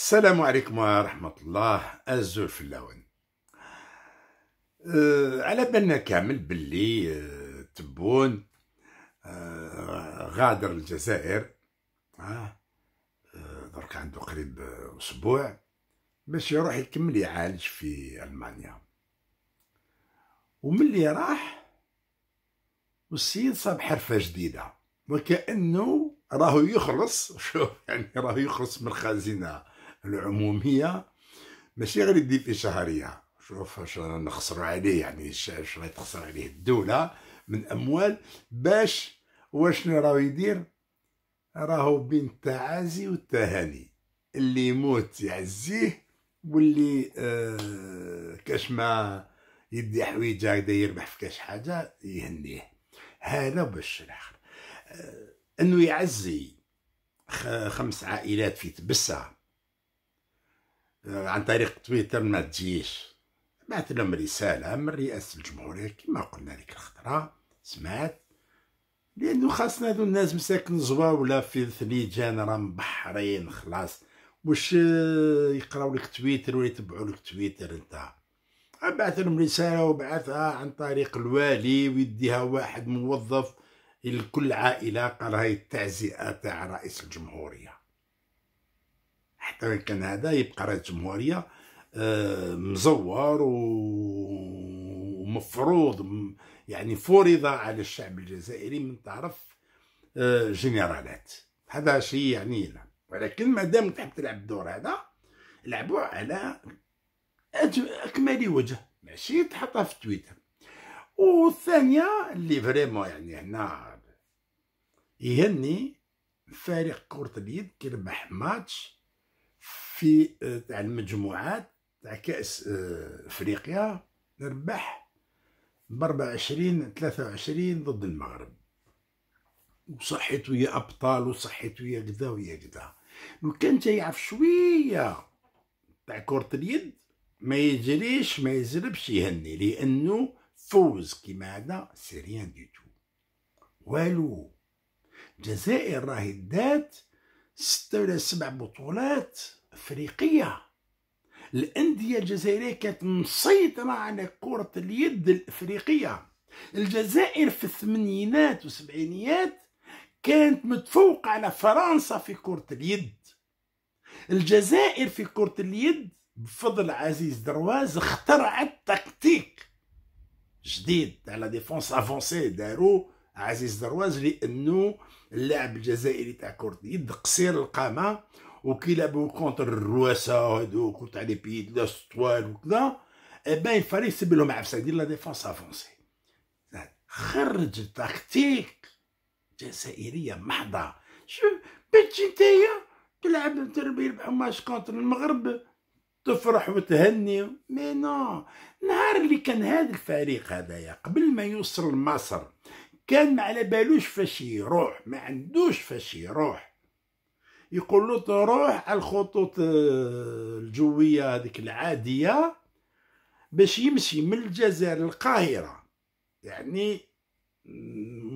السلام عليكم ورحمة الله الزول في اللون أه على بالنا كامل باللي أه تبون أه غادر الجزائر أه درك عنده قريب أسبوع باش يروح يكمل يعالج في ألمانيا وملي راح والسيد صاب حرفة جديدة وكأنه راهو يخلص شوف يعني راهو يخلص من الخزينة العموميه ماشي غير يدي في شهريه شوف اش نخسروا عليه يعني اش تخسر عليه الدوله من اموال باش واش راهو يدير راهو بين التعازي والتهاني اللي يموت يعزيه واللي آه كاش ما يدي حويجه هكذا يربح في كاش حاجه يهنيه هذا باش الاخر آه انه يعزي خمس عائلات في تبسه آه، عن طريق تويتر ما تجيش بعث لهم رسالة من رئاسة الجمهورية كما قلنا لك الخطرة سمعت لأنه خاصنا هادو الناس مساكن زواولة في الثليجان راه مبحرين خلاص واش يقراو لك تويتر ولا يتبعوا لك تويتر انت بعث لهم رسالة وبعثها عن طريق الوالي ويديها واحد موظف لكل عائلة قالها التعزئة تاع رئيس الجمهورية كان كندا يبقى رئيس جمهوريه آه، مزور ومفروض يعني فرض على الشعب الجزائري من طرف آه، جنرالات هذا شيء يعني لا ولكن مادام تحب تلعب الدور هذا لعبوا على اكمل وجه ماشي تحطها في تويتر والثانيه اللي فريمون يعني هنا يهني فريق كره اليد كيربح ماتش في آه، تاع المجموعات تاع كاس آه، افريقيا ربح ب 24 23 ضد المغرب وصحيت ويا ابطال وصحيت ويا كذا ويا كذا لو كان تيعرف شويه تاع كره اليد ما يجريش ما يزربش يهني لانه فوز كيما هذا سي ريان تو والو الجزائر راهي دات ستة ولا سبع بطولات افريقيه الانديه الجزائريه كانت مسيطره على كره اليد الافريقيه الجزائر في الثمانينات والسبعينيات كانت متفوقه على فرنسا في كره اليد الجزائر في كره اليد بفضل عزيز درواز اخترعت تكتيك جديد على ديفونس افونسي دارو عزيز درواز لانه اللاعب الجزائري تاع كره اليد قصير القامه وكيلعبوا كونتر الرواسه هذوك وتاع لي بي دو ستوال وكذا بان الفريق يسب لهم عفسه ديال لا ديفونس افونسي خرج تكتيك جزائريه محضه شو بيتش نتايا تلعب تربي يربحوا ماتش كونتر المغرب تفرح وتهني مي نو نهار اللي كان هذا الفريق هذايا قبل ما يوصل لمصر كان ما على بالوش فاش يروح ما عندوش فاش يروح يقول له تروح على الخطوط آه، الجويه هذيك العاديه باش يمشي من الجزائر للقاهره يعني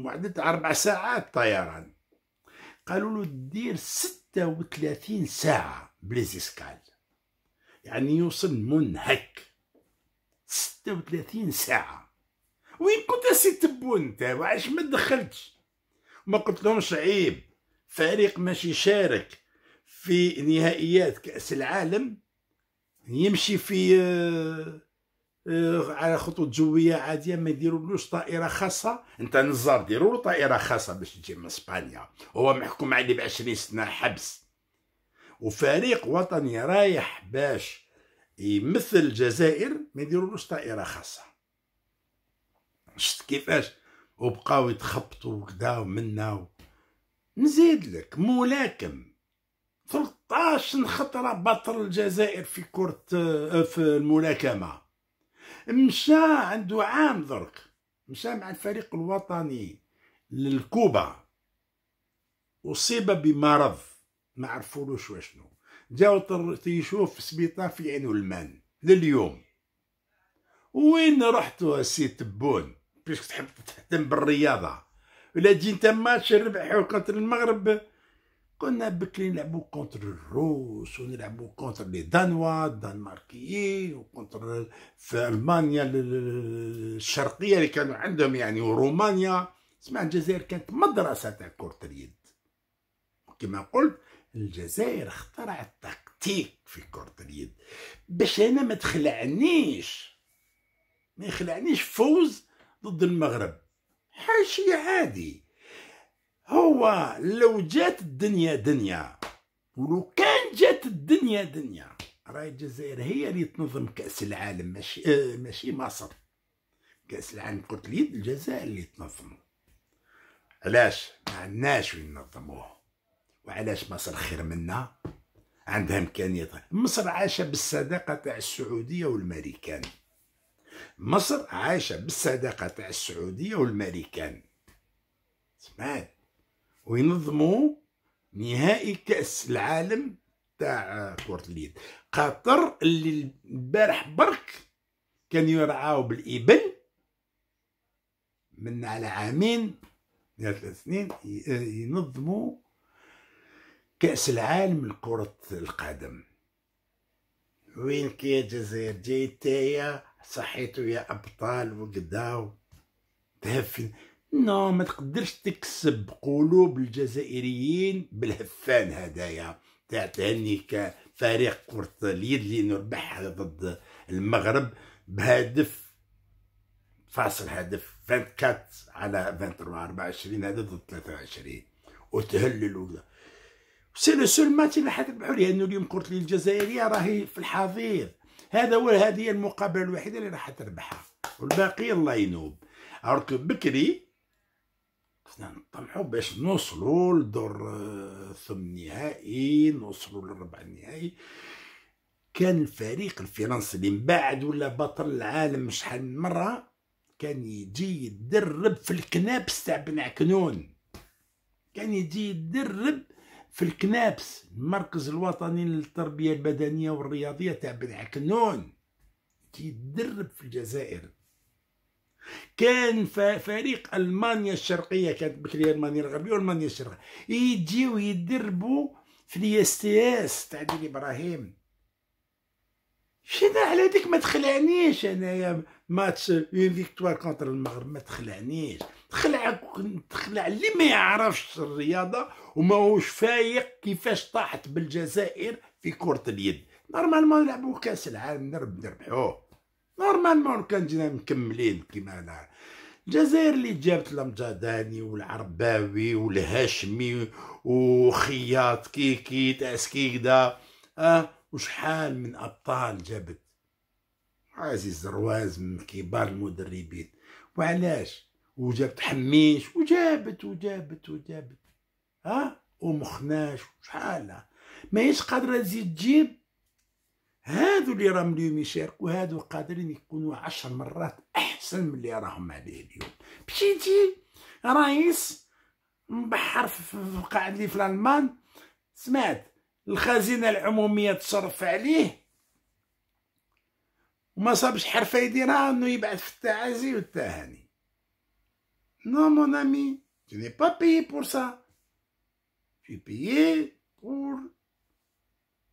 معدة أربع ساعات طيران قالوا له دير ستة وثلاثين ساعة بليزيسكال يعني يوصل منهك ستة وثلاثين ساعة وين كنت سي تبون انت وعلاش ما دخلتش ما قلت لهمش عيب فريق ماشي يشارك في نهائيات كأس العالم يمشي في آه، آه، على خطوط جويه عاديه ما يديرولوش طائره خاصه انت نزار ديروا طائره خاصه باش تجي من اسبانيا هو محكوم عليه ب 20 سنه حبس وفريق وطني رايح باش يمثل الجزائر ما يديرولوش طائره خاصه شفت كيفاش وبقاو يتخبطوا وكدا ومنا نزيد لك ملاكم 13 خطرة بطل الجزائر في كرة آه، في الملاكمة مشى عنده عام درك مشى مع الفريق الوطني للكوبا أصيب بمرض ما عرفولوش واشنو جاو تيشوف في سبيطار في عين المان لليوم وين رحتوا السي تبون باش تحب تهتم بالرياضه ولا انت ماتش نربحو كونتر المغرب كنا بكري نلعبو كونتر الروس ونلعبو كونتر لي دانوا الدنماركيين وكونتر في المانيا الشرقيه اللي كانوا عندهم يعني ورومانيا سمع الجزائر كانت مدرسه تاع كره اليد كما قلت الجزائر اخترعت تكتيك في كره اليد باش انا ما تخلعنيش ما يخلعنيش فوز ضد المغرب حاشية عادي هو لو جات الدنيا دنيا ولو كان جات الدنيا دنيا راهي الجزائر هي اللي تنظم كأس العالم ماشي آه ماشي مصر كأس العالم قلت لي الجزائر اللي تنظمه علاش ما عندناش وين ننظموه وعلاش مصر خير منا عندها امكانيات مصر عاشه بالصداقه تاع السعوديه والمريكان مصر عايشة بالصداقة تاع السعودية والمريكان سمعت وينظموا نهائي كأس العالم تاع كرة اليد قطر اللي البارح برك كان يرعاو بالإبل من على عامين ثلاث سنين ينظموا كأس العالم لكرة القدم وين كي الجزائر جاية صحيتو يا ابطال وقداو تهفن نو ما تقدرش تكسب قلوب الجزائريين بالهفان هدايا تاع تهني كفريق كرة اليد اللي نربح ضد المغرب بهدف فاصل هدف 24 على 23 24 هذا ضد 23 وتهلل وكذا سي لو سول ماتش اللي حتربحوا ليه لأنو اليوم كرة اليد الجزائرية راهي في الحضيض هذا هو هذه المقابله الوحيده اللي راح تربحها والباقي الله ينوب عرفت بكري خصنا نطمحوا باش نوصلوا لدور آه، ثمن نهائي نوصلوا للربع النهائي كان الفريق الفرنسي اللي من بعد ولا بطل العالم شحال من مره كان يجي يدرب في الكنابس تاع بن عكنون كان يجي يدرب في الكنابس المركز الوطني للتربية البدنية والرياضية تاع بن عكنون كيتدرب في الجزائر كان فريق المانيا الشرقيه كانت بكري المانيا الغربيه والمانيا الشرقيه يجيو يدربوا في الياستياس تاع دير ابراهيم شنو على ديك ما تخلعنيش انايا ماتش اون فيكتوار كونتر المغرب ما تخلعنيش تخلعك تخلع اللي ما يعرفش الرياضه وما هوش فايق كيفاش طاحت بالجزائر في كره اليد نورمالمون نلعبوا كاس العالم نرب نربحوه نورمالمون كان جينا مكملين كيما انا الجزائر اللي جابت المجاداني والعرباوي والهاشمي وخياط كيكي تاسكيكدا اه وشحال من ابطال جابت عزيز رواز من كبار المدربين وعلاش وجابت حميش وجابت وجابت وجابت ها ومخناش وشحال هيش قادره تزيد تجيب هادو اللي راهم اليوم يشاركوا هادو قادرين يكونوا عشر مرات احسن من اللي راهم عليه اليوم مشيتي رئيس مبحر في قاعد لي في الالمان سمعت الخزينه العموميه تصرف عليه وما صابش حرفه يديرها انه يبعث في التعازي والتهاني Non, mon ami, tu n'es pas payé pour ça. Tu es payé pour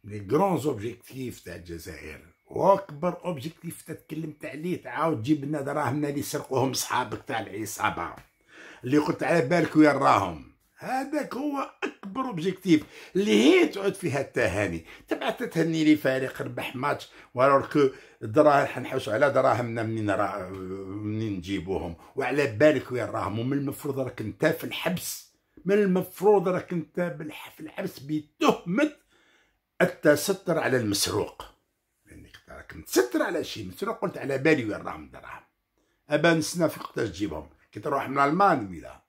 les grands objectifs تاع الجزائر واكبر اوبجيكتيف تتكلمت عليه تعاود تجيب لنا دراهمنا اللي سرقوهم صحابك تاع العصابه اللي قلت على بالك وين راهم هذاك هو اكبر اوبجيكتيف اللي هي تعود فيها التهاني تبع تتهني لي فريق ربح ماتش ورك الدراهم حنحوسوا على دراهمنا منين را منين نجيبوهم وعلى بالك وين راهم ومن المفروض راك انت في الحبس من المفروض راك انت في الحبس بتهمه التستر على المسروق لانك راك متستر على شي مسروق قلت على بالي وين راهم الدراهم ابا نسنا في وقتاش تجيبهم كي تروح من المانيا